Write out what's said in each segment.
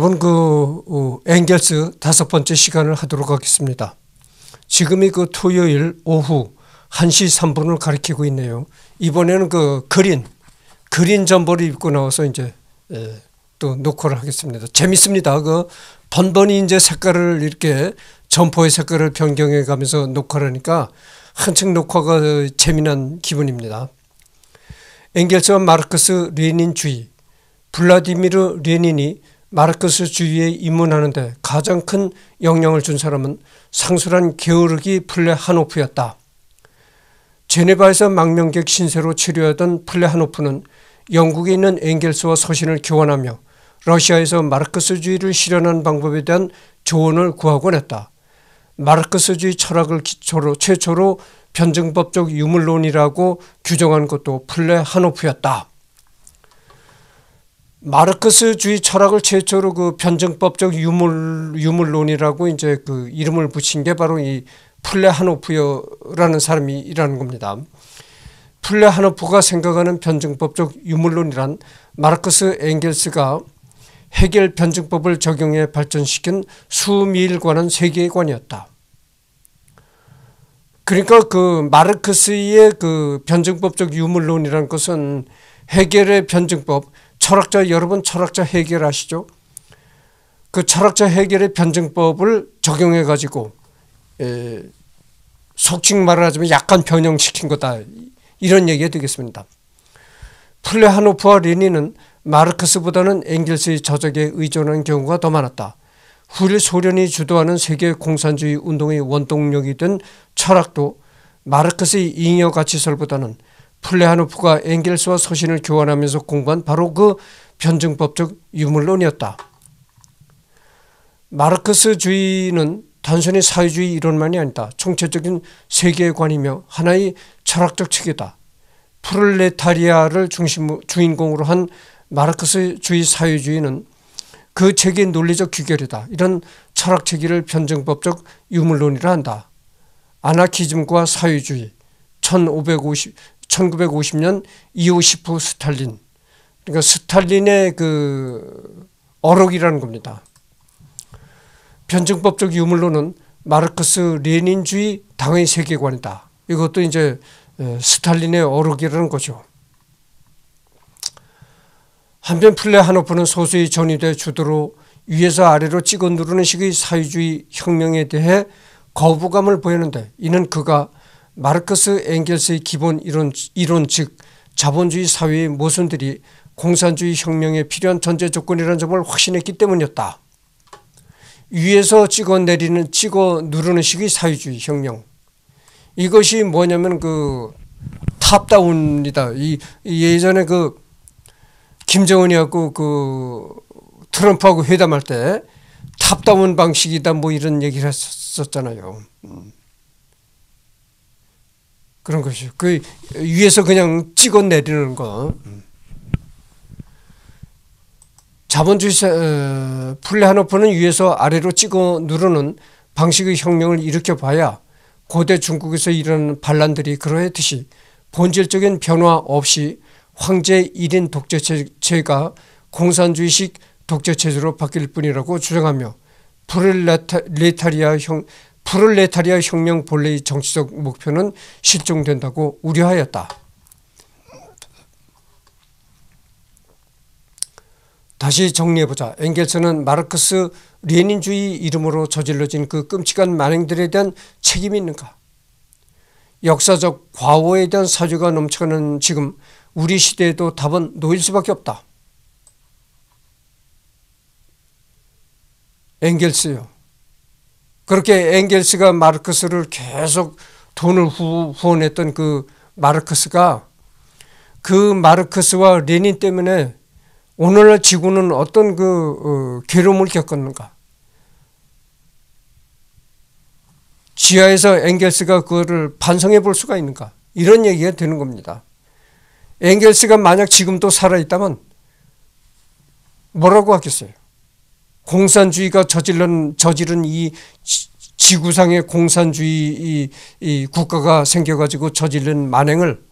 여러분 그 어, 앵겔스 다섯 번째 시간을 하도록 하겠습니다. 지금이 그 토요일 오후 1시 3분을 가리키고 있네요. 이번에는 그 그린 그린 점퍼를 입고 나와서 이제 예, 또 녹화를 하겠습니다. 재밌습니다. 그 번번이 이제 색깔을 이렇게 점퍼의 색깔을 변경해 가면서 녹화를 하니까 한층 녹화가 재미난 기분입니다. 앵겔스와 마르크스 레닌주의 블라디미르 레닌이 마르크스 주의에 입문하는데 가장 큰 영향을 준 사람은 상술한 게오르기 플레하노프였다. 제네바에서 망명객 신세로 치료하던 플레하노프는 영국에 있는 엥겔스와 서신을 교환하며 러시아에서 마르크스주의를 실현한 방법에 대한 조언을 구하곤 했다. 마르크스주의 철학을 기초로 최초로 변증법적 유물론이라고 규정한 것도 플레하노프였다. 마르크스주의 철학을 최초로 그 변증법적 유물 유물론이라고 이제 그 이름을 붙인 게 바로 이 플레하노프라는 사람이라는 겁니다. 플레하노프가 생각하는 변증법적 유물론이란 마르크스 엥겔스가 해겔 변증법을 적용해 발전시킨 수미일관한 세계관이었다. 그러니까 그 마르크스의 그 변증법적 유물론이라는 것은 해겔의 변증법, 철학자 여러분 철학자 해결하시죠? 그 철학자 해결의 변증법을 적용해 가지고 속칭 말하자면 약간 변형시킨 거다 이런 얘기가 되겠습니다. 플레하노프와 레니는 마르크스보다는 e n g 의 저적에 의존한 경우가 더 많았다. 후일 소련이 주도하는 세계 공산주의 운동의 원동력이 된 철학도 마르크스의 잉여 가치설보다는 플레하노프가 앵겔스와 서신을 교환하면서 공부한 바로 그 변증법적 유물론이었다. 마르크스주의는 단순히 사회주의 이론만이 아니다. 총체적인 세계관이며 하나의 철학적 체계다. 프롤레타리아를 주인공으로 한 마르크스주의 사회주의는 그체의 논리적 귀결이다. 이런 철학 체계를 변증법적 유물론이라 한다. 아나키즘과 사회주의 1550 1950년 이오시프 스탈린 그러니까 스탈린의 그 어록이라는 겁니다. 변증법적유물로는 마르크스 레닌주의 당의 세계관이다. 이것도 이제 스탈린의 어록이라는 거죠. 한편 플레 하노프는 소수의 전위대 주도로 위에서 아래로 찍어 누르는 식의 사회주의 혁명에 대해 거부감을 보였는데 이는 그가 마르크스 앵겔스의 기본 이론, 이론 즉 자본주의 사회의 모순들이 공산주의 혁명에 필요한 전제 조건이라는 점을 확신했기 때문이었다. 위에서 찍어 내리는 찍어 누르는 식의 사회주의 혁명 이것이 뭐냐면 그 탑다운이다. 이, 예전에 그 김정은이하고 그 트럼프하고 회담할 때 탑다운 방식이다 뭐 이런 얘기를 했었잖아요. 음. 그런 것이죠그 위에서 그냥 찍어 내리는 거. 자본주의 플레하노프는 어, 위에서 아래로 찍어 누르는 방식의 혁명을 일으켜봐야 고대 중국에서 일어난 반란들이 그러했듯이 본질적인 변화 없이 황제 1인 독재체가 공산주의식 독재체제로 바뀔 뿐이라고 주장하며 프롤레타리아 프롤레타리아 혁명 본래의 정치적 목표는 실종된다고 우려하였다. 다시 정리해보자. 엥겔스는 마르크스 레닌주의 이름으로 저질러진 그 끔찍한 만행들에 대한 책임이 있는가? 역사적 과오에 대한 사죄가 넘쳐가는 지금 우리 시대에도 답은 놓일 수밖에 없다. 엥겔스요. 그렇게 앵겔스가 마르크스를 계속 돈을 후, 후원했던 그 마르크스가 그 마르크스와 레닌 때문에 오늘날 지구는 어떤 그 어, 괴로움을 겪었는가? 지하에서 앵겔스가 그거를 반성해 볼 수가 있는가? 이런 얘기가 되는 겁니다. 앵겔스가 만약 지금도 살아있다면 뭐라고 하겠어요? 공산주의가 저질른, 저지른 이 지구상의 공산주의 이, 이 국가가 생겨가지고 저지른 만행을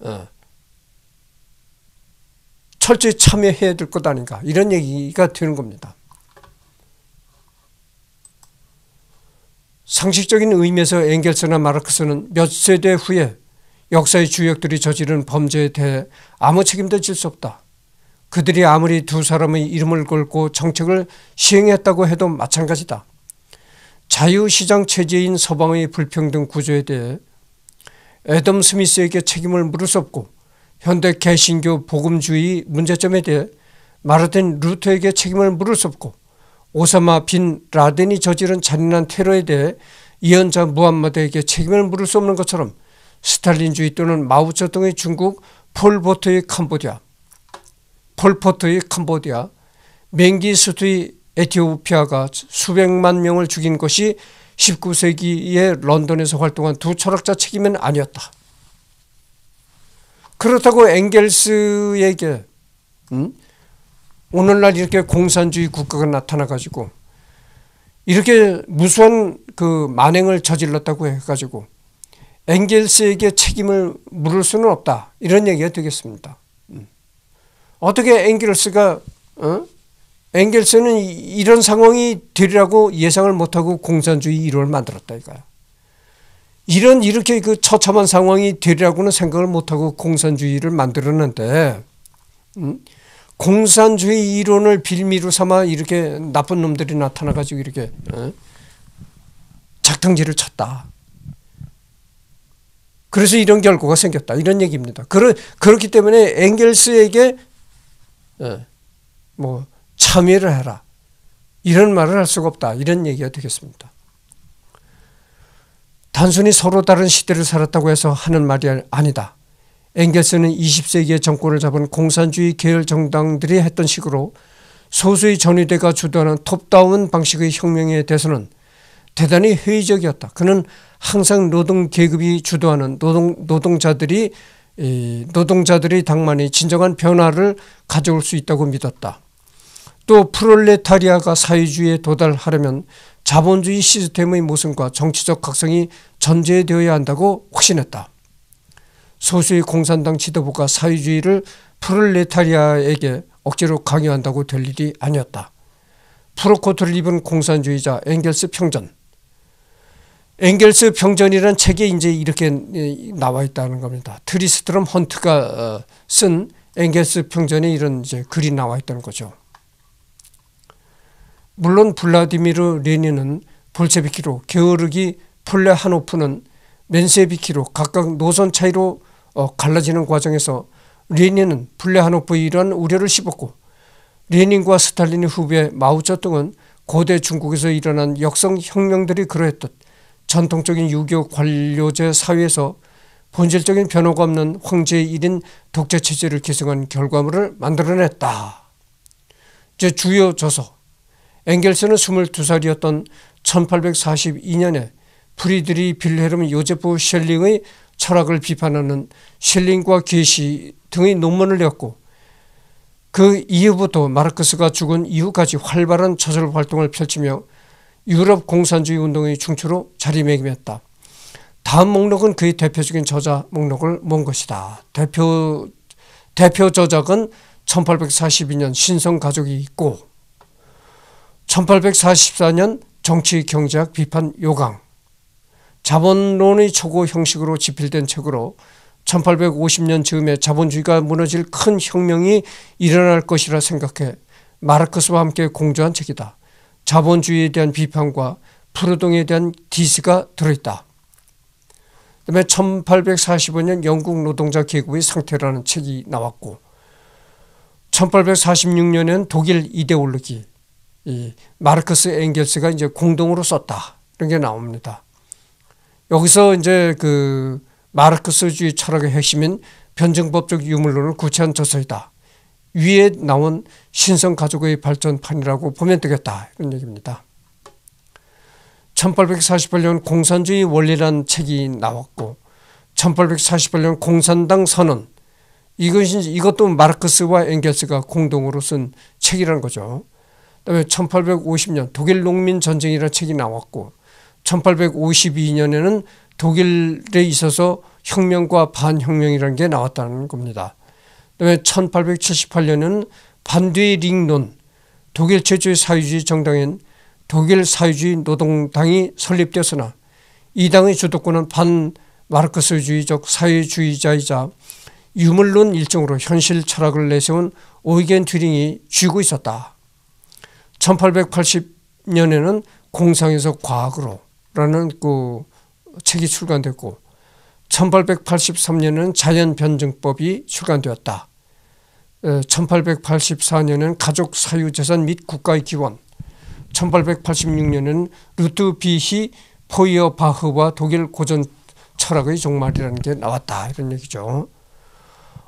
어, 철저히 참여해야 될 것 아닌가 이런 얘기가 되는 겁니다. 상식적인 의미에서 앵겔스나 마르크스는 몇 세대 후에 역사의 주역들이 저지른 범죄에 대해 아무 책임도 질 수 없다. 그들이 아무리 두 사람의 이름을 걸고 정책을 시행했다고 해도 마찬가지다. 자유시장 체제인 서방의 불평등 구조에 대해 애덤 스미스에게 책임을 물을 수 없고 현대 개신교 복음주의 문제점에 대해 마르틴 루터에게 책임을 물을 수 없고 오사마 빈 라덴이 저지른 잔인한 테러에 대해 이언자 무함마드에게 책임을 물을 수 없는 것처럼 스탈린주의 또는 마오쩌둥의 중국 폴보트의 캄보디아 폴포트의 캄보디아, 맹기스트의 에티오피아가 수백만 명을 죽인 것이 19세기에 런던에서 활동한 두 철학자 책임은 아니었다. 그렇다고 e n g 에게 음? 오늘날 이렇게 공산주의 국가가 나타나가지고 이렇게 무수한 그 만행을 저질렀다고 해가지고 엥겔스에게 책임을 물을 수는 없다 이런 얘기가 되겠습니다. 어떻게 앵겔스가 어? 앵겔스는 이런 상황이 되리라고 예상을 못하고 공산주의 이론을 만들었다 이거야. 이런 이렇게 그 처참한 상황이 되리라고는 생각을 못하고 공산주의를 만들었는데 음? 공산주의 이론을 빌미로 삼아 이렇게 나쁜 놈들이 나타나가지고 이렇게 어? 작탕질을 쳤다. 그래서 이런 결과가 생겼다. 이런 얘기입니다. 그러, 그렇기 때문에 앵겔스에게 예. 뭐 참여를 해라 이런 말을 할 수가 없다 이런 얘기가 되겠습니다. 단순히 서로 다른 시대를 살았다고 해서 하는 말이 아니다. 앵겔스는 20세기의 정권을 잡은 공산주의 계열 정당들이 했던 식으로 소수의 전위대가 주도하는 톱다운 방식의 혁명에 대해서는 대단히 회의적이었다. 그는 항상 노동 계급이 주도하는 노동 노동자들이 노동자들이 당만이 진정한 변화를 가져올 수 있다고 믿었다. 또 프롤레타리아가 사회주의에 도달하려면 자본주의 시스템의 모순과 정치적 각성이 전제되어야 한다고 확신했다. 소수의 공산당 지도부가 사회주의를 프롤레타리아에게 억지로 강요한다고 될 일이 아니었다. 프로코트를 입은 공산주의자 엥겔스 평전 엥겔스 평전이라는 책에 이제 이렇게 예, 나와 있다는 겁니다. 트리스트럼 헌트가 어, 쓴 엥겔스 평전에 이런 이제 글이 나와 있다는 거죠. 물론 블라디미르 레닌은 볼체비키로 게으르기 폴레하노프는 맨세비키로 각각 노선 차이로 어, 갈라지는 과정에서 레닌은 폴레하노프의 이러한 우려를 씹었고 레닌과 스탈린의 후배 마오쩌둥은 고대 중국에서 일어난 역성 혁명들이 그러했듯 전통적인 유교 관료제 사회에서 본질적인 변화가 없는 황제의 일인 독재 체제를 계승한 결과물을 만들어냈다. 제 주요 저서 앵겔스는 22살이었던 1842년에 프리드리 빌헤름 요제프 셸링의 철학을 비판하는 셸링과 게시 등의 논문을 냈고 그 이후부터 마르크스가 죽은 이후까지 활발한 저술 활동을 펼치며 유럽 공산주의 운동의 중추로 자리매김했다. 다음 목록은 그의 대표적인 저자 목록을 모은 것이다. 대표 대표 저작은 1842년 신성 가족이 있고 1844년 정치 경제학 비판 요강 자본론의 초고 형식으로 집필된 책으로 1850년 즈음에 자본주의가 무너질 큰 혁명이 일어날 것이라 생각해 마르크스와 함께 공조한 책이다. 자본주의에 대한 비판과 프로동에 대한 디스가 들어있다. 그다음에 1845년 영국 노동자 계급의 상태라는 책이 나왔고 1 8 4 6년에 독일 이데올로기 마르크스 앵겔스가 이제 공동으로 썼다 이런 게 나옵니다. 여기서 이제 그 마르크스주의 철학의 핵심인 변증법적 유물론을 구체한 저서이다. 위에 나온 신성 가족의 발전판이라고 보면 되겠다. 이런 얘기입니다. 1848년 공산주의 원리란 책이 나왔고 1848년 공산당 선언 이것이 이것도 마르크스와 엥겔스가 공동으로 쓴 책이라는 거죠. 그다음에 1850년 독일 농민 전쟁이라는 책이 나왔고 1852년에는 독일에 있어서 혁명과 반혁명이라는 게 나왔다는 겁니다. 다음에1 8 7 8년은 반대의 링론 독일 최초의 사회주의 정당인 독일 사회주의 노동당이 설립되었으나 이 당의 주도권은 반 마르크스주의적 사회주의자이자 유물론 일종으로 현실 철학을 내세운 오이겐 튜링이 쥐고 있었다. 1880년에는 공상에서 과학으로 라는 그 책이 출간됐고 1883년에는 자연변증법이 출간되었다. 1884년은 가족 사유재산 및 국가의 기원 1886년은 루트비히 포이어바흐와 독일 고전 철학의 종말이라는 게 나왔다 이런 얘기죠.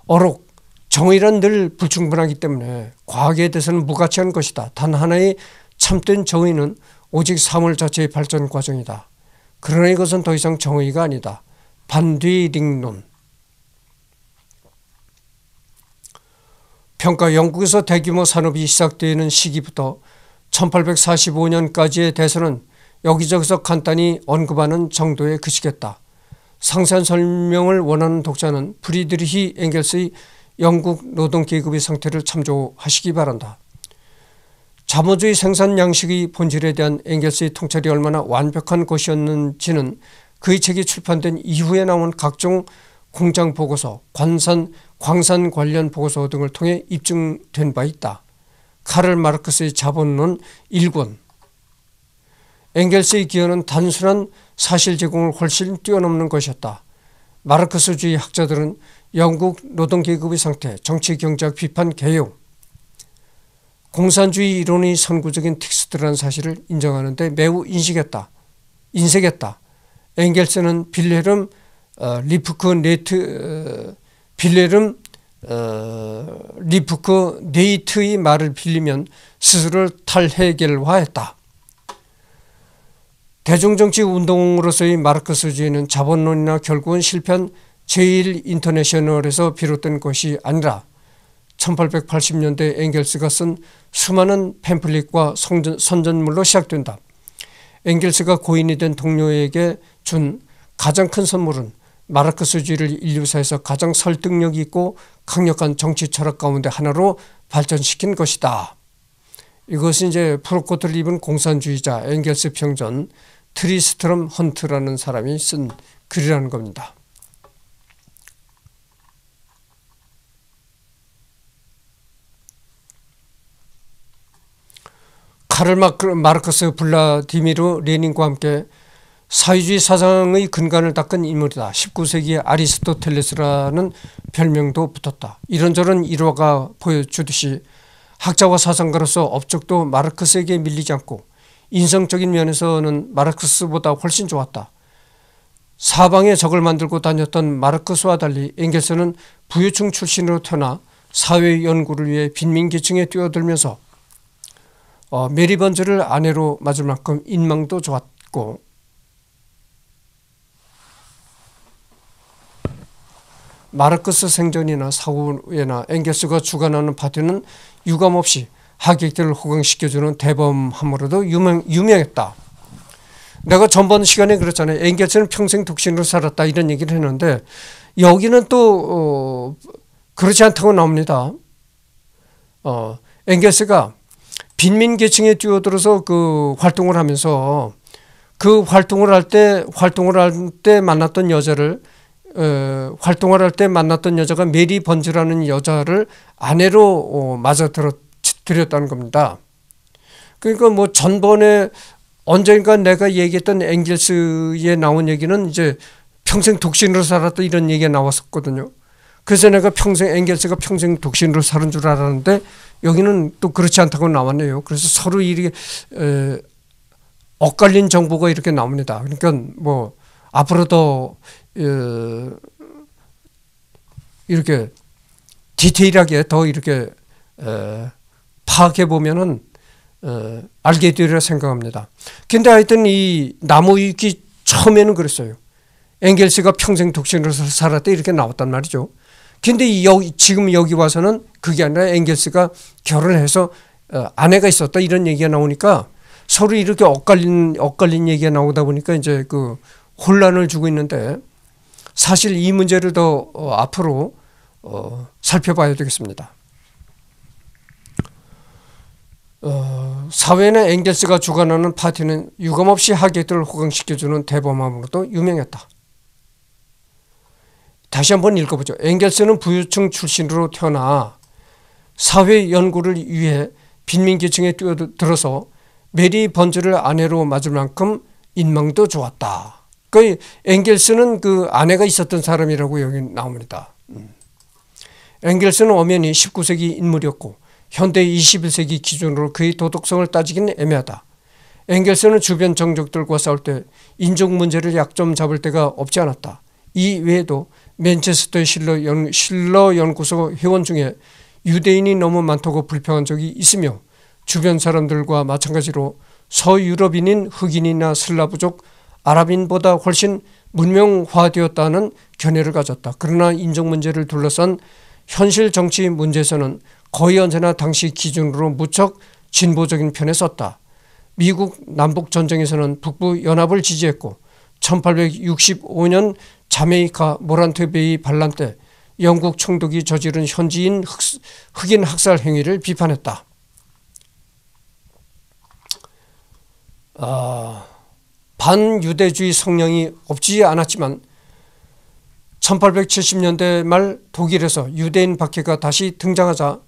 어록 정의란 늘 불충분하기 때문에 과학에 대해서는 무가치한 것이다. 단 하나의 참된 정의는 오직 사물 자체의 발전 과정이다. 그러나 이것은 더 이상 정의가 아니다. 반디링론 평가 영국에서 대규모 산업이 시작되는 시기부터 1845년까지의 대선은 여기저기서 간단히 언급하는 정도에 그치겠다. 상세한 설명을 원하는 독자는 프리드리히 엥겔스의 영국 노동계급의 상태를 참조하시기 바란다. 자본주의 생산 양식의 본질에 대한 엥겔스의 통찰이 얼마나 완벽한 것이었는지는 그의 책이 출판된 이후에 나온 각종 공장 보고서, 관산, 광산 관련 보고서 등을 통해 입증된 바 있다. 카를 마르크스의 자본론 1권 엥겔스의 기여는 단순한 사실 제공을 훨씬 뛰어넘는 것이었다. 마르크스주의 학자들은 영국 노동계급의 상태, 정치 경제학 비판 개요, 공산주의 이론의 선구적인 텍스트라는 사실을 인정하는데 매우 인식했다. 인색했다. 엥겔스는 빌헤름 어, 리프크 네트 어, 빌레름 어, 리프크 네이트의 말을 빌리면 스스로를 탈해결화했다. 대중정치 운동으로서의 마르크스주의는 자본론이나 결국은 실패한 제1인터내셔널에서 비롯된 것이 아니라 1880년대 e n g 가쓴 수많은 팸플릿과 성전, 선전물로 시작된다. e n g 가 고인이 된 동료에게 준 가장 큰 선물은 마르크스주의를 인류사에서 가장 설득력 있고 강력한 정치 철학 가운데 하나로 발전시킨 것이다. 이것은 이제 프로코트를 입은 공산주의자 엥겔스 평전 트리스트럼 헌트라는 사람이 쓴 글이라는 겁니다. 카를 마르크스 블라디미르 레닌과 함께 사회주의 사상의 근간을 닦은 인물이다. 19세기의 아리스토텔레스라는 별명도 붙었다. 이런저런 일화가 보여주듯이 학자와 사상가로서 업적도 마르크스에게 밀리지 않고 인성적인 면에서는 마르크스보다 훨씬 좋았다. 사방에 적을 만들고 다녔던 마르크스와 달리 엥겔스는 부유층 출신으로 태어나 사회 연구를 위해 빈민계층에 뛰어들면서 어, 메리 번즈를 아내로 맞을 만큼 인망도 좋았고 마르크스 생존이나 사후에나 앵겔스가 주관하는 파티는 유감없이 하객들을 호강시켜주는 대범함으로도 유명, 유명했다. 내가 전번 시간에 그랬잖아요. 앵겔스는 평생 독신으로 살았다 이런 얘기를 했는데 여기는 또 어, 그렇지 않다고 나옵니다. 어, 엥겔스가 빈민 계층에 뛰어들어서 그 활동을 하면서 그 활동을 할 때 활동을 할 때 만났던 여자를 어, 활동을 할 때 만났던 여자가 메리 번즈라는 여자를 아내로 어, 맞아 들였다는 겁니다. 그러니까 뭐 전번에 언젠가 내가 얘기했던 앵겔스에 나온 얘기는 이제 평생 독신으로 살았다 이런 얘기가 나왔었거든요. 그래서 내가 평생 앵겔스가 평생 독신으로 사는 줄 알았는데 여기는 또 그렇지 않다고 나왔네요. 그래서 서로 이게 렇 엇갈린 정보가 이렇게 나옵니다. 그러니까 뭐 앞으로도 예, 이렇게 디테일하게 더 이렇게 파악해 보면은 어, 알게 되리라 생각합니다. 근데 하여튼 이 나무 위기 처음에는 그랬어요. 앵겔스가 평생 독신으로 살았대 이렇게 나왔단 말이죠. 근데 여기, 지금 여기 와서는 그게 아니라 앵겔스가 결혼해서 어, 아내가 있었다 이런 얘기가 나오니까 서로 이렇게 엇갈린 엇갈린 얘기가 나오다 보니까 이제 그 혼란을 주고 있는데 사실 이 문제를 더 어, 앞으로 어, 살펴봐야 되겠습니다. 어, 사회나 앵겔스가 주관하는 파티는 유감없이 하객들을 호강시켜주는 대범함으로도 유명했다. 다시 한번 읽어보죠. 앵겔스는 부유층 출신으로 태어나 사회 연구를 위해 빈민계층에 뛰어들어서 메리 번즈를 아내로 맞을 만큼 인망도 좋았다. 그 엥겔스는 그 아내가 있었던 사람이라고 여기 나옵니다. 엥겔스는 음. 엄연히 19세기 인물이었고 현대 21세기 기준으로 그의 도덕성을 따지기 애매하다. 엥겔스는 주변 정적들과 싸울 때 인종 문제를 약점 잡을 데가 없지 않았다. 이 외에도 맨체스터 실러, 연, 실러 연구소 회원 중에 유대인이 너무 많다고 불평한 적이 있으며 주변 사람들과 마찬가지로 서유럽인인 흑인이나 슬라브족 아랍인보다 훨씬 문명화되었다는 견해를 가졌다. 그러나 인종 문제를 둘러싼 현실 정치 문제에서는 거의 언제나 당시 기준으로 무척 진보적인 편에 섰다. 미국 남북 전쟁에서는 북부 연합을 지지했고 1865년 자메이카 모란테베이 반란 때 영국 총독이 저지른 현지인 흑, 인 학살 행위를 비판했다. 아, 반유대주의 성령이 없지 않았지만 1870년대 말 독일에서 유대인 박해가 다시 등장하자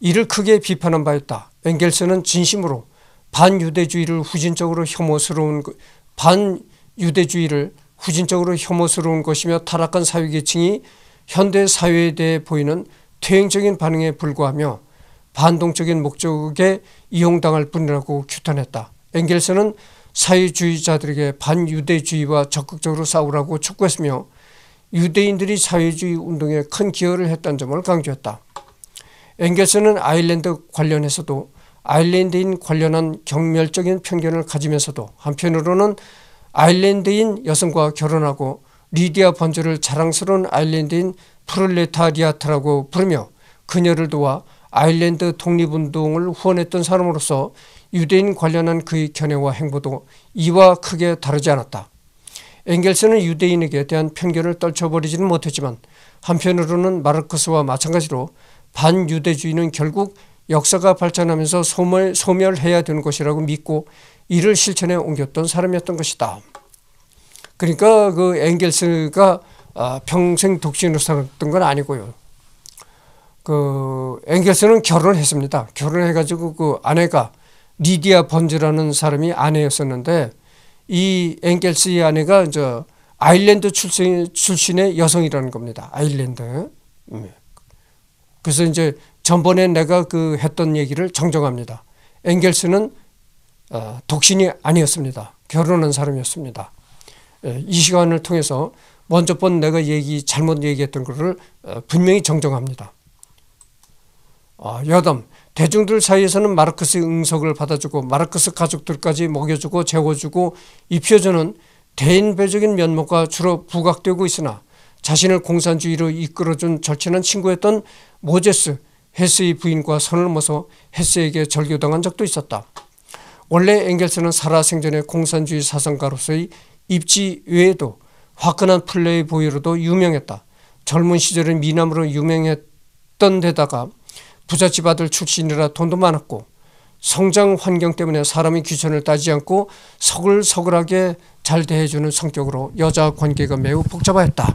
이를 크게 비판한 바였다. 엥겔스는 진심으로 반유대주의를 후진적으로 혐오스러운 반유대주의를 후진적으로 혐오스러운 것이며 타락한 사회계층이 현대 사회에 대해 보이는 퇴행적인 반응에 불과하며 반동적인 목적에 이용당할 뿐이라고 규탄했다. 엥겔스는 사회주의자들에게 반유대주의와 적극적으로 싸우라고 촉구했으며 유대인들이 사회주의 운동에 큰 기여를 했다는 점을 강조했다. 엥겔스는 아일랜드 관련해서도 아일랜드인 관련한 경멸적인 편견을 가지면서도 한편으로는 아일랜드인 여성과 결혼하고 리디아 번주를 자랑스러운 아일랜드인 프롤레타리아트라고 부르며 그녀를 도와 아일랜드 독립운동을 후원했던 사람으로서 유대인 관련한 그의 견해와 행보도 이와 크게 다르지 않았다. 엥겔스는 유대인에게 대한 편견을 떨쳐버리지는 못했지만 한편으로는 마르크스와 마찬가지로 반유대주의는 결국 역사가 발전하면서 소멸, 소멸해야 되는 것이라고 믿고 이를 실천에 옮겼던 사람이었던 것이다. 그러니까 그 엥겔스가 아, 평생 독신으로 살았던 건 아니고요. 그 엥겔스는 결혼했습니다. 결혼해가지고 그 아내가 리디아 번즈라는 사람이 아내였었는데 이앵겔스의 아내가 저 아일랜드 출신, 출신의 여성이라는 겁니다. 아일랜드. 음. 그래서 이제 전번에 내가 그 했던 얘기를 정정합니다. 앵겔스는 어, 독신이 아니었습니다. 결혼한 사람이었습니다. 예, 이 시간을 통해서 먼저 번 내가 얘기 잘못 얘기했던 것을 어, 분명히 정정합니다. 아, 여담 대중들 사이에서는 마르크스의 응석을 받아주고 마르크스 가족들까지 먹여주고 재워주고 입혀주는 대인배적인 면모가 주로 부각되고 있으나 자신을 공산주의로 이끌어준 절친한 친구였던 모제스 헤스의 부인과 선을 모서 헤스에게 절교당한 적도 있었다. 원래 앵겔스는 살아생전의 공산주의 사상가로서의 입지 외에도 화끈한 플레이 보이로도 유명했다. 젊은 시절은 미남으로 유명했던 데다가 부잣집 아들 출신이라 돈도 많았고 성장 환경 때문에 사람의 귀천을 따지 지 않고 서글서글하게 잘 대해주는 성격으로 여자 관계가 매우 복잡하였다.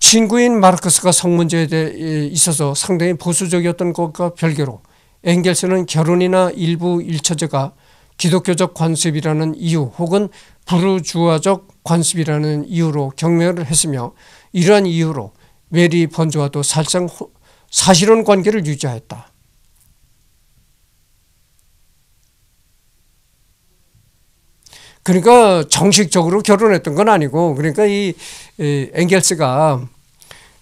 친구인 마르크스가 성문제에 대해 있어서 상당히 보수적이었던 것과 별개로 엥겔스는 결혼이나 일부 일처제가 기독교적 관습이라는 이유 혹은 부르주아적 관습이라는 이유로 경멸을 했으며 이러한 이유로 메리 번즈와도 사상 사실혼 관계를 유지하였다. 그러니까 정식적으로 결혼했던 건 아니고 그러니까 이, 이겔스가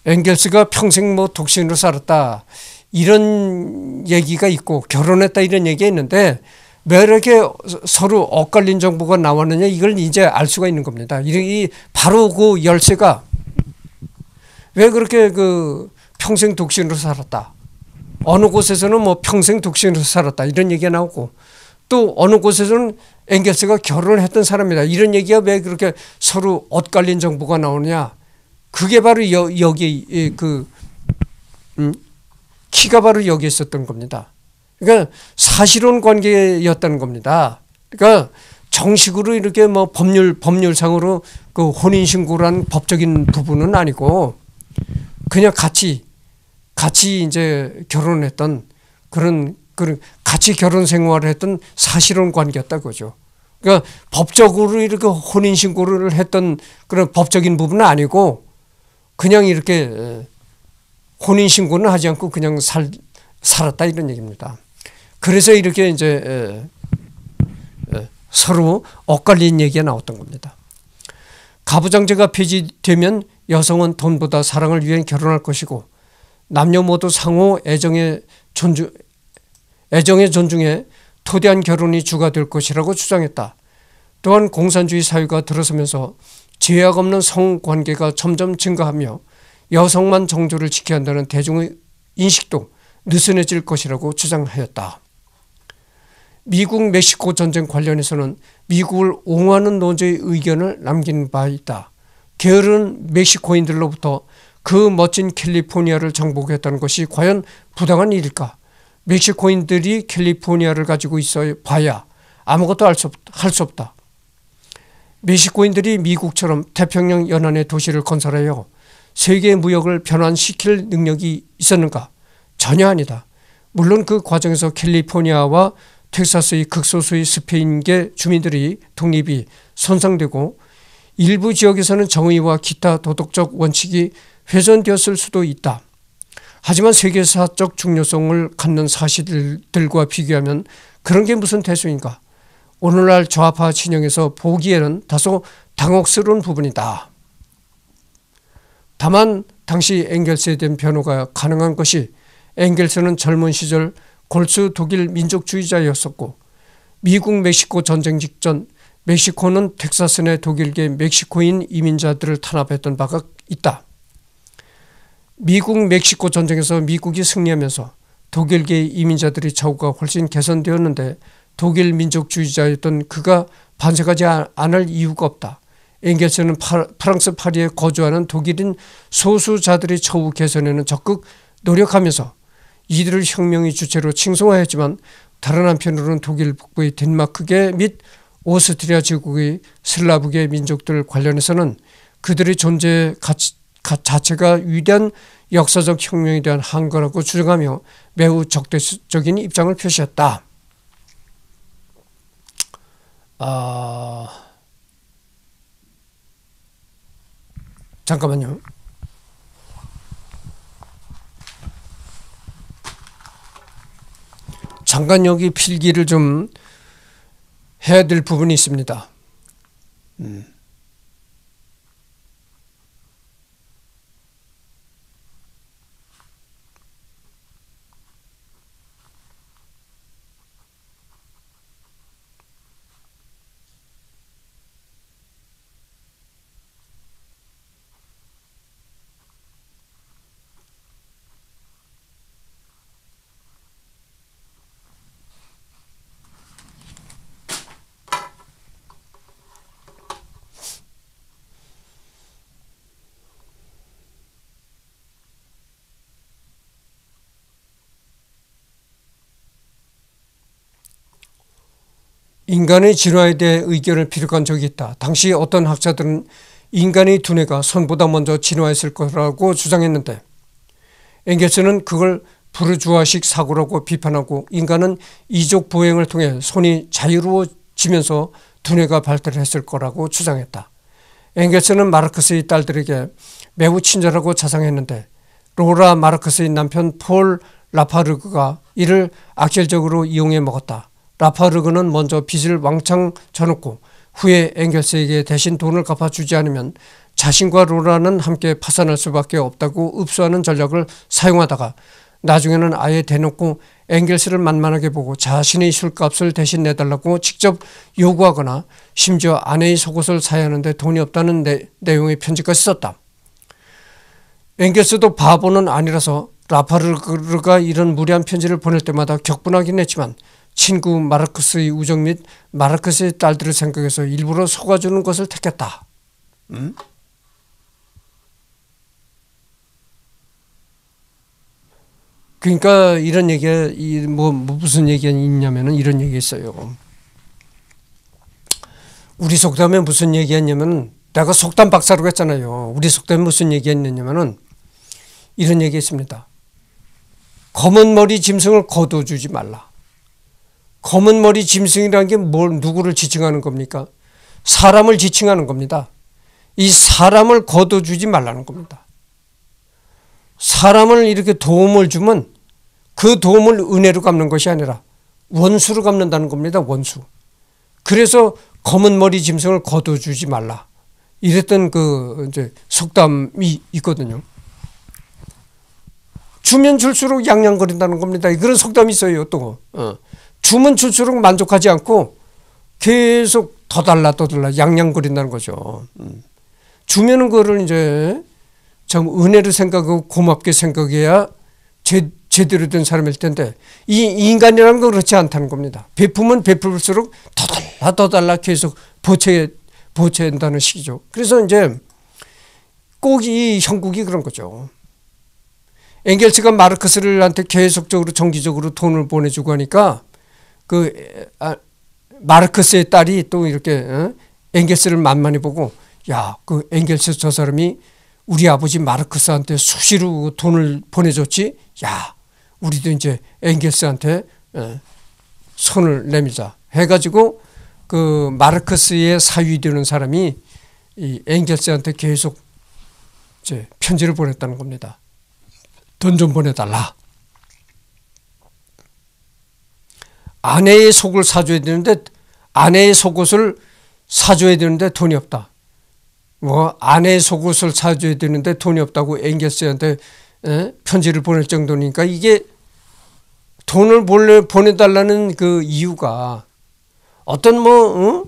엥겔스가 평생 뭐 독신으로 살았다 이런 얘기가 있고 결혼했다 이런 얘기가 있는데 왜 이렇게 서로 엇갈린 정보가 나왔느냐 이걸 이제 알 수가 있는 겁니다. 이 바로 그 열쇠가 왜 그렇게 그 평생 독신으로 살았다. 어느 곳에서는 뭐 평생 독신으로 살았다. 이런 얘기가 나오고 또 어느 곳에서는 앵겔스가 결혼을 했던 사람이다. 이런 얘기가 왜 그렇게 서로 엇갈린 정보가 나오느냐. 그게 바로 여, 기그 음, 키가 바로 여기 있었던 겁니다. 그러니까 사실혼 관계였다는 겁니다. 그러니까 정식으로 이렇게 뭐 법률 법률상으로 그 혼인 신고란 법적인 부분은 아니고 그냥 같이 같이 이제 결혼했던 그런 그런 같이 결혼 생활을 했던 사실은 관계였다 그죠. 그러니까 법적으로 이렇게 혼인 신고를 했던 그런 법적인 부분은 아니고 그냥 이렇게 혼인 신고는 하지 않고 그냥 살 살았다 이런 얘기입니다. 그래서 이렇게 이제 서로 엇갈린 얘기가 나왔던 겁니다. 가부장제가 폐지되면 여성은 돈보다 사랑을 위해 결혼할 것이고 남녀 모두 상호 애정의 존중 애정의 존중에 토대한 결혼이 주가 될 것이라고 주장했다. 또한 공산주의 사회가 들어서면서 제약 없는 성관계가 점점 증가하며 여성만 정조를 지켜야 한다는 대중의 인식도 느슨해질 것이라고 주장하였다. 미국 멕시코 전쟁 관련해서는 미국을 옹호하는 논제의 의견을 남긴 바 있다. 게으른 멕시코인들로부터 그 멋진 캘리포니아를 정복했다는 것이 과연 부당한 일일까? 멕시코인들이 캘리포니아를 가지고 있어 봐야 아무것도 할 수 없다. 멕시코인들이 미국처럼 태평양 연안의 도시를 건설하여 세계 무역을 변환시킬 능력이 있었는가? 전혀 아니다. 물론 그 과정에서 캘리포니아와 텍사스의 극소수의 스페인계 주민들이 독립이 손상되고 일부 지역에서는 정의와 기타 도덕적 원칙이 회전되었을 수도 있다. 하지만 세계사적 중요성을 갖는 사실들과 비교하면 그런 게 무슨 대수인가? 오늘날 좌파 진영에서 보기에는 다소 당혹스러운 부분이다. 다만 당시 앵겔스에 대한 변호가 가능한 것이 앵겔스는 젊은 시절 골수 독일 민족주의자였었고 미국 멕시코 전쟁 직전 멕시코는 텍사스 내 독일계 멕시코인 이민자들을 탄압했던 바가 있다. 미국 멕시코 전쟁에서 미국이 승리하면서 독일계 이민자들의 처우가 훨씬 개선되었는데 독일 민족주의자였던 그가 반성하지 않을 이유가 없다. 엥겔스는 프랑스 파리에 거주하는 독일인 소수자들의 처우 개선에는 적극 노력하면서 이들을 혁명의 주체로 칭송하였지만 다른 한편으로는 독일 북부의 덴마크계 및 오스트리아 제국의 슬라브계 민족들 관련해서는 그들의 존재 가치, 자체가 위대한 역사적 혁명에 대한 한거라고 주장하며 매우 적대적인 입장을 표시했다. 아... 잠깐만요. 잠깐 여기 필기를 좀 해야 될 부분이 있습니다. 음. 인간의 진화에 대해 의견을 비롯한 적이 있다. 당시 어떤 학자들은 인간의 두뇌가 손보다 먼저 진화했을 거라고 주장했는데 앵겔스는 그걸 부르주아식 사고라고 비판하고 인간은 이족 보행을 통해 손이 자유로워지면서 두뇌가 발달했을 거라고 주장했다. 앵겔스는 마르크스의 딸들에게 매우 친절하고 자상했는데 로라 마르크스의 남편 폴 라파르그가 이를 악질적으로 이용해 먹었다. 라파르그는 먼저 빚을 왕창 쳐놓고 후에 앵겔스에게 대신 돈을 갚아주지 않으면 자신과 로라는 함께 파산할 수밖에 없다고 읍수하는 전략을 사용하다가 나중에는 아예 대놓고 앵겔스를 만만하게 보고 자신의 술값을 대신 내달라고 직접 요구하거나 심지어 아내의 속옷을 사야 하는데 돈이 없다는 내, 내용의 편지까지 썼다. 앵겔스도 바보는 아니라서 라파르그가 이런 무리한 편지를 보낼 때마다 격분하긴 했지만 친구 마르크스의 우정 및 마르크스의 딸들을 생각해서 일부러 속아주는 것을 택했다. 음? 그러니까 이런 얘기가 뭐, 뭐 무슨 얘기가 있냐면은 이런 얘기 있어요. 우리 속담에 무슨 얘기했냐면 내가 속담 박사로 했잖아요. 우리 속담에 무슨 얘기했냐면은 이런 얘기했습니다. 검은 머리 짐승을 거둬주지 말라. 검은 머리 짐승이라는 게 뭘 누구를 지칭하는 겁니까? 사람을 지칭하는 겁니다. 이 사람을 거둬주지 말라는 겁니다. 사람을 이렇게 도움을 주면 그 도움을 은혜로 갚는 것이 아니라 원수로 갚는다는 겁니다. 원수. 그래서 검은 머리 짐승을 거둬주지 말라. 이랬던 그 이제 속담이 있거든요. 주면 줄수록 양양거린다는 겁니다. 그런 속담이 있어요. 또. 어. 주문 줄수록 만족하지 않고 계속 더 달라 더 달라 양양거린다는 거죠. 음. 주면은 그거를 이제 참 은혜로 생각하고 고맙게 생각해야 제, 제대로 된 사람일 텐데 이 인간이라는 건 그렇지 않다는 겁니다. 베품은 베풀수록 더 달라 더 달라 계속 보채 보채다는 식이죠. 그래서 이제 꼭 이 형국이 그런 거죠. 엥겔스가 마르크스를한테 계속적으로 정기적으로 돈을 보내주고 하니까 그 아, 마르크스의 딸이 또 이렇게 어? 엥겔스를 만만히 보고 야그앵겔스저 사람이 우리 아버지 마르크스한테 수시로 돈을 보내줬지 야 우리도 이제 앵겔스한테 어, 손을 내밀자 해가지고 그 마르크스의 사위 되는 사람이 이앵겔스한테 계속 이제 편지를 보냈다는 겁니다. 돈 좀 보내달라. 아내의 속을 사줘야 되는데 아내의 속옷을 사줘야 되는데 돈이 없다. 뭐 아내의 속옷을 사줘야 되는데 돈이 없다고 앵게스한테 편지를 보낼 정도니까 이게 돈을 보내, 보내달라는 그 이유가 어떤 뭐, 응?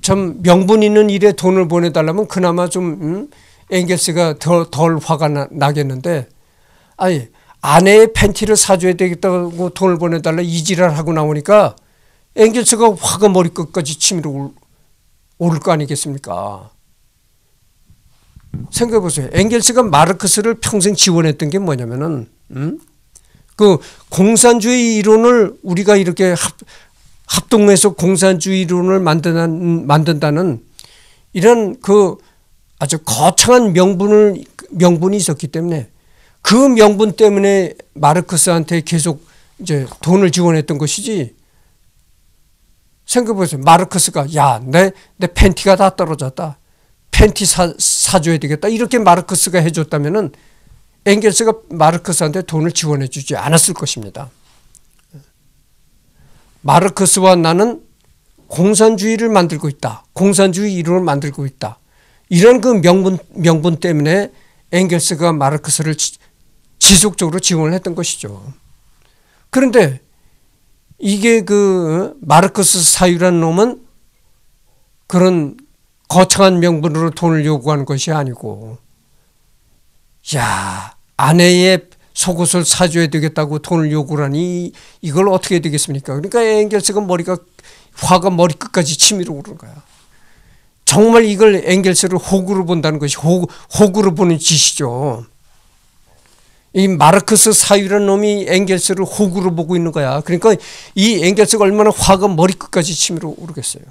좀 명분 있는 일에 돈을 보내달라면 그나마 좀, 응? 앵게스가 덜, 덜 화가 나, 겠는데 아니, 아내의 팬티를 사줘야 되겠다고 돈을 보내달라 이지랄 하고 나오니까 앵겔스가 화가 머리끝까지 치밀어 오를 거 아니겠습니까? 생각해보세요. 앵겔스가 마르크스를 평생 지원했던 게 뭐냐면은, 음? 그 공산주의 이론을 우리가 이렇게 합, 합동해서 공산주의 이론을 만드는, 만든다는 이런 그 아주 거창한 명분을, 명분이 있었기 때문에 그 명분 때문에 마르크스한테 계속 이제 돈을 지원했던 것이지. 생각해보세요. 마르크스가 야, 내, 내 팬티가 다 떨어졌다. 팬티 사, 사줘야 되겠다. 이렇게 마르크스가 해줬다면은 엥겔스가 마르크스한테 돈을 지원해주지 않았을 것입니다. 마르크스와 나는 공산주의를 만들고 있다. 공산주의 이론을 만들고 있다. 이런 그 명분, 명분 때문에 앵겔스가 마르크스를 지속적으로 지원을 했던 것이죠. 그런데 이게 그 어? 마르크스 사유란 놈은 그런 거창한 명분으로 돈을 요구한 것이 아니고 야 아내의 속옷을 사줘야 되겠다고 돈을 요구하니 이걸 어떻게 해야 되겠습니까? 그러니까 앵겔스가 머리가 화가 머리끝까지 치밀어 오르는 거야. 정말 이걸 앵겔스를 호구로 본다는 것이 호 호구로 보는 짓이죠. 이 마르크스 사유란 놈이 앵겔스를 호구로 보고 있는 거야. 그러니까 이앵겔스가 얼마나 화가 머리끝까지 치밀어 오르겠어요.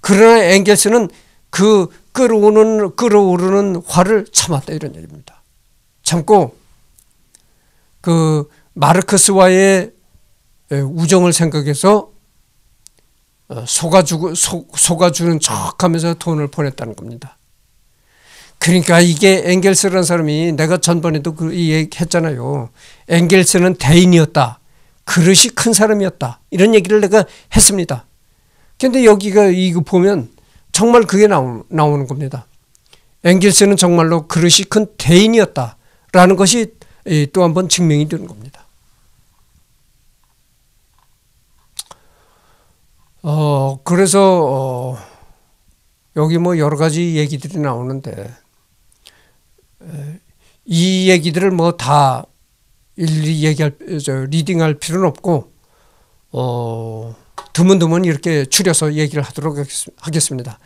그러나 앵겔스는그 끓어오는 끓어오르는 화를 참았다 이런 얘기입니다. 참고 그 마르크스와의 우정을 생각해서 어, 속아주고 속, 속아주는 척하면서 돈을 보냈다는 겁니다. 그러니까 이게 앵겔스라는 사람이 내가 전번에도 그 얘기했잖아요. 앵겔스는 대인이었다. 그릇이 큰 사람이었다. 이런 얘기를 내가 했습니다. 근데 여기가 이거 보면 정말 그게 나오, 나오는 겁니다. 앵겔스는 정말로 그릇이 큰 대인이었다. 라는 것이 또 한 번 증명이 되는 겁니다. 어, 그래서, 어, 여기 뭐 여러 가지 얘기들이 나오는데, 이 얘기들을 뭐 다 일일이 얘기할 저 리딩할 필요는 없고 어 드문드문 이렇게 추려서 얘기를 하도록 하겠습니다.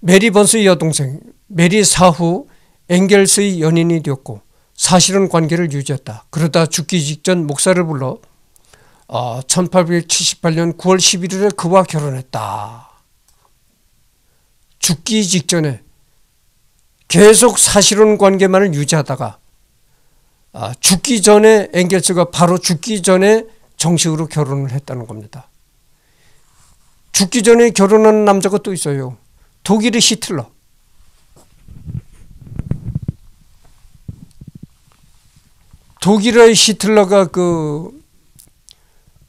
메리 번스의 여동생 메리 사후 앵겔스의 연인이 되었고 사실은 관계를 유지했다. 그러다 죽기 직전 목사를 불러 어, 1878년 9월 11일에 그와 결혼했다. 죽기 직전에 계속 사실혼 관계만을 유지하다가 아, 죽기 전에 앵겔스가 바로 죽기 전에 정식으로 결혼을 했다는 겁니다. 죽기 전에 결혼한 남자가 또 있어요. 독일의 히틀러. 독일의 히틀러가 그,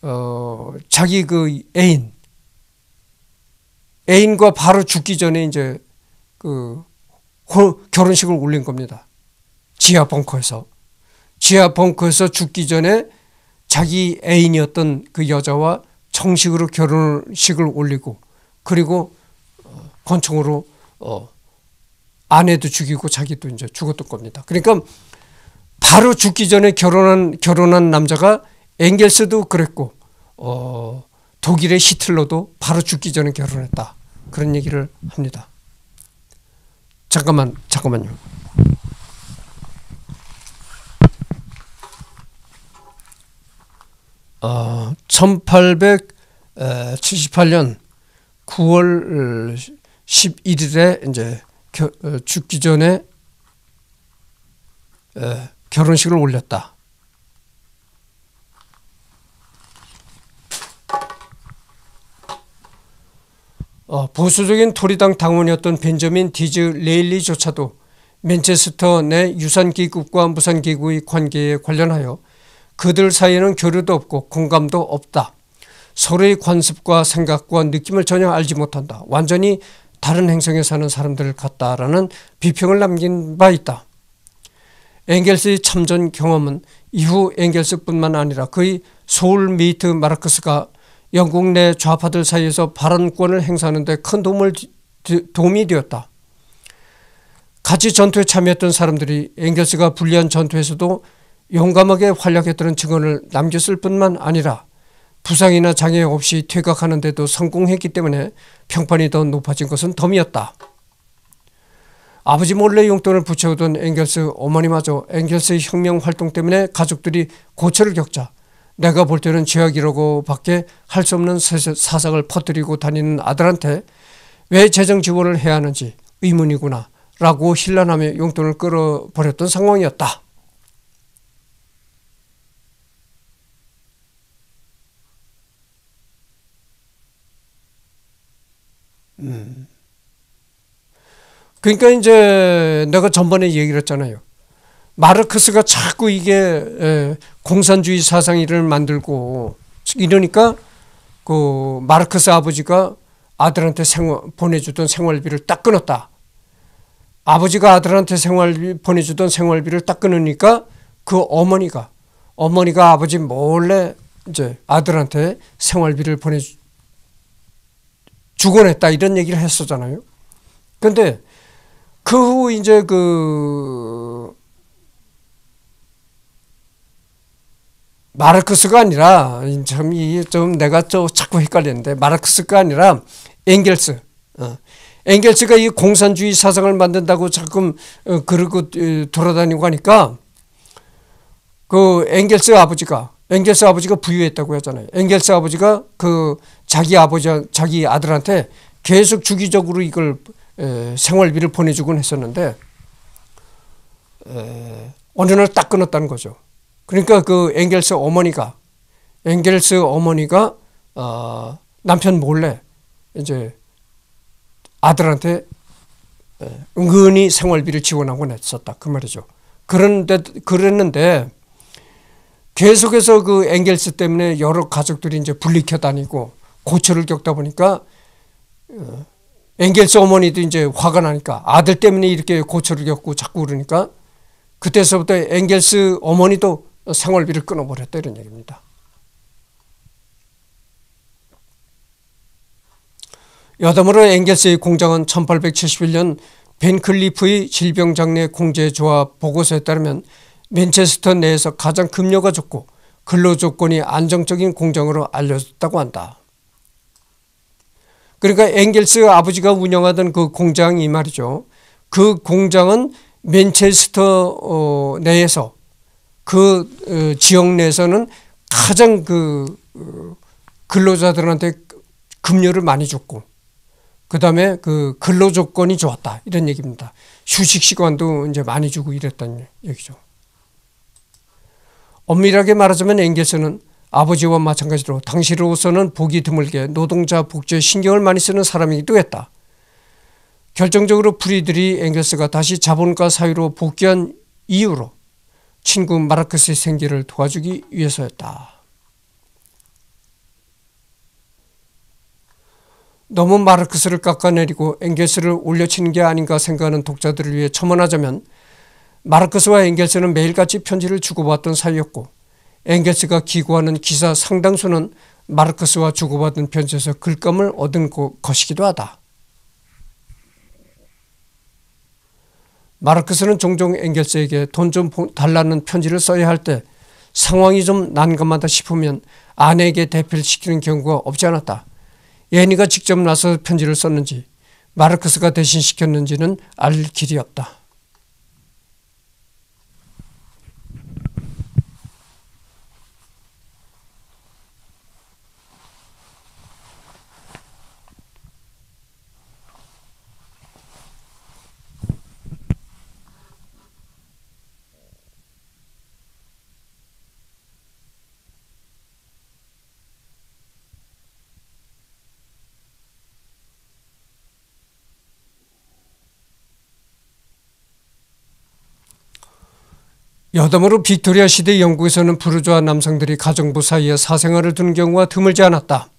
어, 자기 그 애인, 애인과 바로 죽기 전에 이제 그 결혼식을 올린 겁니다. 지하 벙커에서. 지하 벙커에서 죽기 전에 자기 애인이었던 그 여자와 정식으로 결혼식을 올리고 그리고 어, 권총으로 어, 아내도 죽이고 자기도 이제 죽었던 겁니다. 그러니까 바로 죽기 전에 결혼한 결혼한 남자가 앵겔스도 그랬고 어, 독일의 히틀러도 바로 죽기 전에 결혼했다 그런 얘기를 합니다. 잠깐만 잠깐만요. 어, 1878년 9월 11일에 이제 어, 죽기 전에 어, 결혼식을 올렸다. 어, 보수적인 토리당 당원이었던 벤저민 디즈 레일리조차도 맨체스터 내유산기국과무산기국의 관계에 관련하여 그들 사이에는 교류도 없고 공감도 없다. 서로의 관습과 생각과 느낌을 전혀 알지 못한다. 완전히 다른 행성에 사는 사람들 같다라는 비평을 남긴 바 있다. 앵겔스의 참전 경험은 이후 앵겔스뿐만 아니라 그의 소울 미트 마르크스가 영국 내 좌파들 사이에서 발언권을 행사하는 데큰 도움을 도움이 되었다. 같이 전투에 참여했던 사람들이 앵겔스가 불리한 전투에서도 용감하게 활약했다는 증언을 남겼을 뿐만 아니라 부상이나 장애 없이 퇴각하는 데도 성공했기 때문에 평판이 더 높아진 것은 덤이었다. 아버지 몰래 용돈을 부채우던 앵겔스 어머니마저 앵겔스의 혁명 활동 때문에 가족들이 고초를 겪자 내가 볼 때는 죄악이라고 밖에 할 수 없는 사상을 퍼뜨리고 다니는 아들한테 왜 재정 지원을 해야 하는지 의문이구나 라고 신난하며 용돈을 끌어버렸던 상황이었다. 음. 그러니까 이제 내가 전번에 얘기를 했잖아요. 마르크스가 자꾸 이게 공산주의 사상이를 만들고 이러니까 그 마르크스 아버지가 아들한테 생활, 보내주던 생활비를 딱 끊었다. 아버지가 아들한테 생활비 보내주던 생활비를 딱 끊으니까 그 어머니가 어머니가 아버지 몰래 이제 아들한테 생활비를 보내 주곤 했다 이런 얘기를 했었잖아요. 근데 그 후 이제 그 마르크스가 아니라 참이좀 내가 좀 자꾸 헷갈리는데 마르크스가 아니라 엥겔스. 어. 엥겔스가 이 공산주의 사상을 만든다고 자꾸 어, 그러고 어, 돌아다니고 하니까 그 엥겔스 아버지가 엥겔스 아버지가 부유했다고 하잖아요 엥겔스 아버지가 그 자기 아버지 자기 아들한테 계속 주기적으로 이걸 생활비를 보내주곤 했었는데 에, 어느 날 딱 끊었다는 거죠. 그러니까 그앵겔스 어머니가 앵겔스 어머니가 어, 남편 몰래 이제 아들한테 은근히 생활비를 지원하고냈었다그 말이죠. 그런데 그랬는데 계속해서 그앵겔스 때문에 여러 가족들이 이제 불리켜 다니고 고초를 겪다 보니까 어, 앵겔스 어머니도 이제 화가 나니까 아들 때문에 이렇게 고초를 겪고 자꾸 그러니까 그때서부터 앵겔스 어머니도 생활비를 끊어버렸다 이런 얘기입니다. 여담으로 앵겔스의 공장은 1871년 벤클리프의 질병장례 공제조합 보고서에 따르면 맨체스터 내에서 가장 급료가 좋고 근로조건이 안정적인 공장으로 알려졌다고 한다. 그러니까 앵겔스 아버지가 운영하던 그 공장이 말이죠. 그 공장은 맨체스터 어, 내에서 그 어, 지역 내에서는 가장 그 어, 근로자들한테 급료를 많이 줬고 그다음에 그 근로 조건이 좋았다 이런 얘기입니다. 휴식 시간도 이제 많이 주고 이랬다는 얘기죠. 엄밀하게 말하자면 앵겔스는 아버지와 마찬가지로 당시로서는 보기 드물게 노동자 복지에 신경을 많이 쓰는 사람이기도 했다. 결정적으로 프리드리 앵겔스가 다시 자본가 사회로 복귀한 이유로 친구 마르크스의 생계를 도와주기 위해서였다. 너무 마르크스를 깎아내리고 엥겔스를 올려치는 게 아닌가 생각하는 독자들을 위해 첨언하자면 마르크스와 엥겔스는 매일같이 편지를 주고받던 사이였고 엥겔스가 기고하는 기사 상당수는 마르크스와 주고받은 편지에서 글감을 얻은 것이기도 하다. 마르크스는 종종 앵겔스에게돈 좀 달라는 편지를 써야 할 때 상황이 좀 난감하다 싶으면 아내에게 대필 시키는 경우가 없지 않았다. 예니가 직접 나서 편지를 썼는지 마르크스가 대신 시켰는지는 알 길이 없다. 여담으로 빅토리아 시대 영국에서는 부르주아 남성들이 가정부 사이에 사생활을 두는 경우가 드물지 않았다.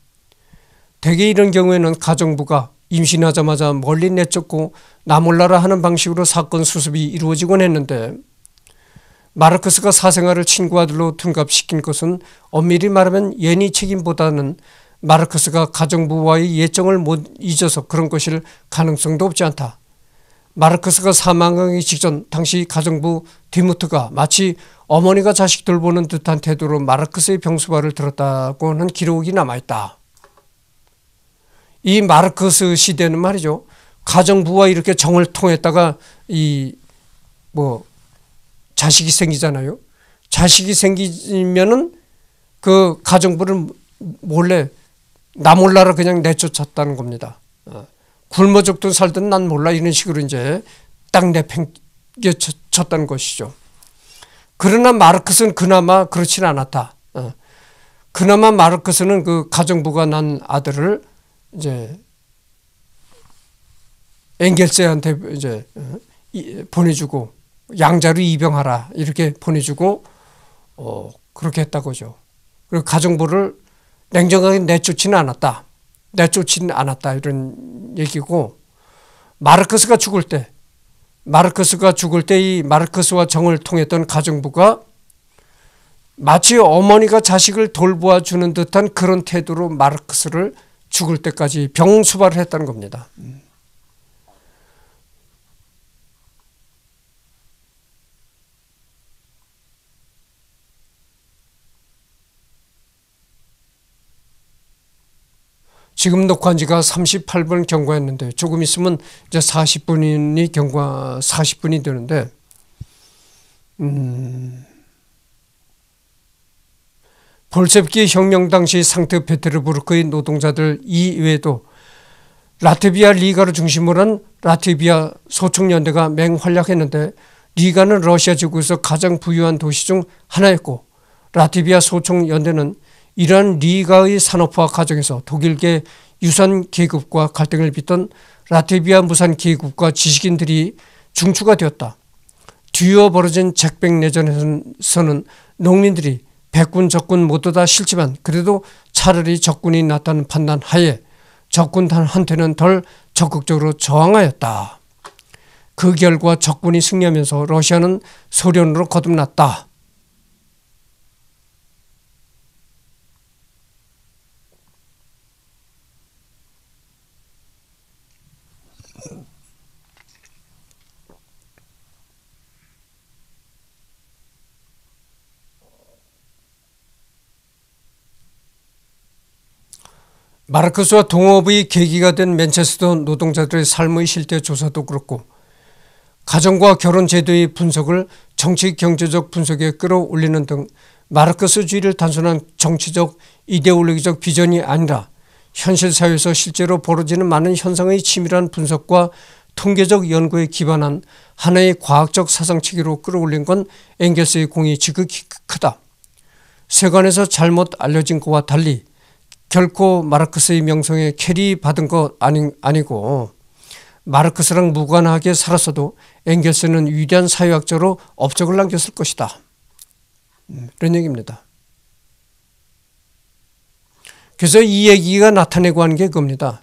대개 이런 경우에는 가정부가 임신하자마자 멀리 내쫓고 나몰라라 하는 방식으로 사건 수습이 이루어지곤 했는데 마르크스가 사생활을 친구 아들로 둔갑시킨 것은 엄밀히 말하면 예니 책임보다는 마르크스가 가정부와의 예정을 못 잊어서 그런 것일 가능성도 없지 않다. 마르크스가 사망하기 직전 당시 가정부 디무트가 마치 어머니가 자식 돌보는 듯한 태도로 마르크스의 병수발을 들었다고 하는 기록이 남아있다. 이 마르크스 시대는 말이죠. 가정부와 이렇게 정을 통했다가 이 뭐 자식이 생기잖아요. 자식이 생기면은 그 가정부를 몰래 나 몰라라 그냥 내쫓았다는 겁니다. 어. 굶어 죽든 살든 난 몰라 이런 식으로 이제 딱 내팽개쳤다는 것이죠. 그러나 마르크스는 그나마 그렇진 않았다. 어. 그나마 마르크스는 그 가정부가 난 아들을 이제 앵겔스한테 이제 어, 보내주고 양자로 입양하라 이렇게 보내주고 어 그렇게 했다고죠. 그리고 가정부를 냉정하게 내쫓지는 않았다. 내쫓지는 않았다 이런 얘기고 마르크스가 죽을 때 마르크스가 죽을 때 이 마르크스와 정을 통했던 가정부가 마치 어머니가 자식을 돌보아 주는 듯한 그런 태도로 마르크스를 죽을 때까지 병수발을 했다는 겁니다. 음. 지금 녹화한 지가 38분 경과했는데 조금 있으면 이제 40분이 경과 40분이 되는데 음 볼셉기 혁명 당시 상트 페테르부르크의 노동자들 이외에도 라트비아 리가를 중심으로 한 라트비아 소총연대가 맹활약했는데 리가는 러시아 지구에서 가장 부유한 도시 중 하나였고 라트비아 소총연대는 이러한 리가의 산업화 과정에서 독일계 유산 계급과 갈등을 빚던 라트비아 무산 계급과 지식인들이 중추가 되었다. 뒤어 벌어진 잭백내전에서는 농민들이 백군 적군 모두 다 싫지만 그래도 차라리 적군이 낫다는 판단 하에 적군한테는 덜 적극적으로 저항하였다. 그 결과 적군이 승리하면서 러시아는 소련으로 거듭났다. 마르크스와 동업의 계기가 된 맨체스터 노동자들의 삶의 실태 조사도 그렇고 가정과 결혼 제도의 분석을 정치 경제적 분석에 끌어올리는 등 마르크스주의를 단순한 정치적 이데올로기적 비전이 아니라 현실 사회에서 실제로 벌어지는 많은 현상의 치밀한 분석과 통계적 연구에 기반한 하나의 과학적 사상체계로 끌어올린 건앵 n 스의 공이 지극히 크다. 세관에서 잘못 알려진 것과 달리 결코 마르크스의 명성에 캐리 받은 것 아니, 아니고 마르크스랑 무관하게 살았어도 앵겔스는 위대한 사회학자로 업적을 남겼을 것이다. 음, 이런 얘기입니다. 그래서 이 얘기가 나타내고 하는 게 그겁니다.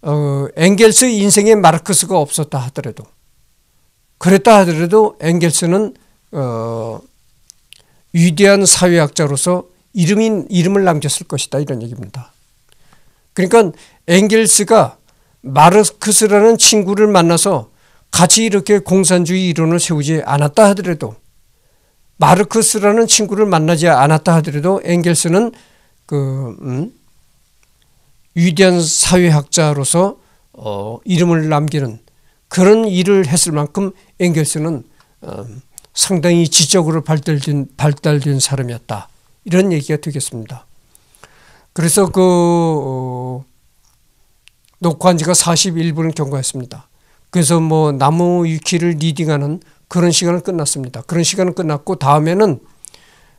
어, 엥겔스 인생에 마르크스가 없었다 하더라도 그랬다 하더라도 앵겔스는 어, 위대한 사회학자로서 이름인 이름을 남겼을 것이다 이런 얘기입니다. 그러니까 엥겔스가 마르크스라는 친구를 만나서 같이 이렇게 공산주의 이론을 세우지 않았다 하더라도 마르크스라는 친구를 만나지 않았다 하더라도 엥겔스는 그 음, 위대한 사회학자로서 어, 이름을 남기는 그런 일을 했을 만큼 엥겔스는 어, 음, 상당히 지적으로 발달된, 발달된 사람이었다. 이런 얘기가 되겠습니다. 그래서 그 어, 녹화한 지가 41분을 경과했습니다. 그래서 뭐 나무 위키를 리딩하는 그런 시간은 끝났습니다. 그런 시간은 끝났고 다음에는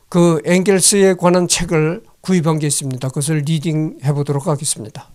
그 e n g 에 관한 책을 구입한 게 있습니다. 그것을 리딩해 보도록 하겠습니다.